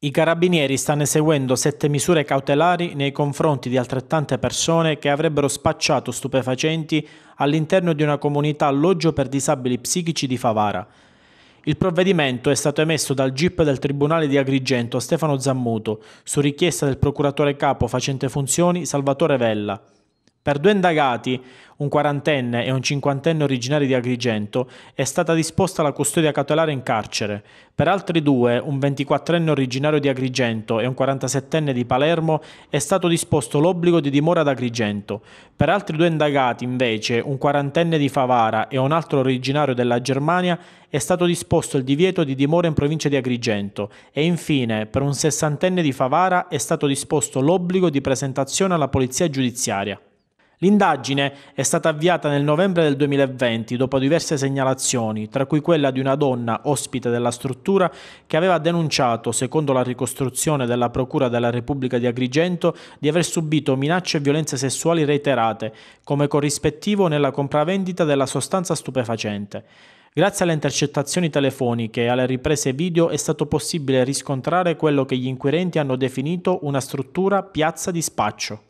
I carabinieri stanno eseguendo sette misure cautelari nei confronti di altrettante persone che avrebbero spacciato stupefacenti all'interno di una comunità alloggio per disabili psichici di Favara. Il provvedimento è stato emesso dal GIP del Tribunale di Agrigento Stefano Zammuto su richiesta del procuratore capo facente funzioni Salvatore Vella. Per due indagati, un quarantenne e un cinquantenne originari di Agrigento, è stata disposta la custodia cautelare in carcere. Per altri due, un ventiquattrenne originario di Agrigento e un quarantasettenne di Palermo, è stato disposto l'obbligo di dimora ad Agrigento. Per altri due indagati, invece, un quarantenne di Favara e un altro originario della Germania, è stato disposto il divieto di dimora in provincia di Agrigento e infine, per un sessantenne di Favara, è stato disposto l'obbligo di presentazione alla polizia giudiziaria. L'indagine è stata avviata nel novembre del 2020 dopo diverse segnalazioni, tra cui quella di una donna ospite della struttura che aveva denunciato, secondo la ricostruzione della Procura della Repubblica di Agrigento, di aver subito minacce e violenze sessuali reiterate, come corrispettivo nella compravendita della sostanza stupefacente. Grazie alle intercettazioni telefoniche e alle riprese video è stato possibile riscontrare quello che gli inquirenti hanno definito una struttura piazza di spaccio.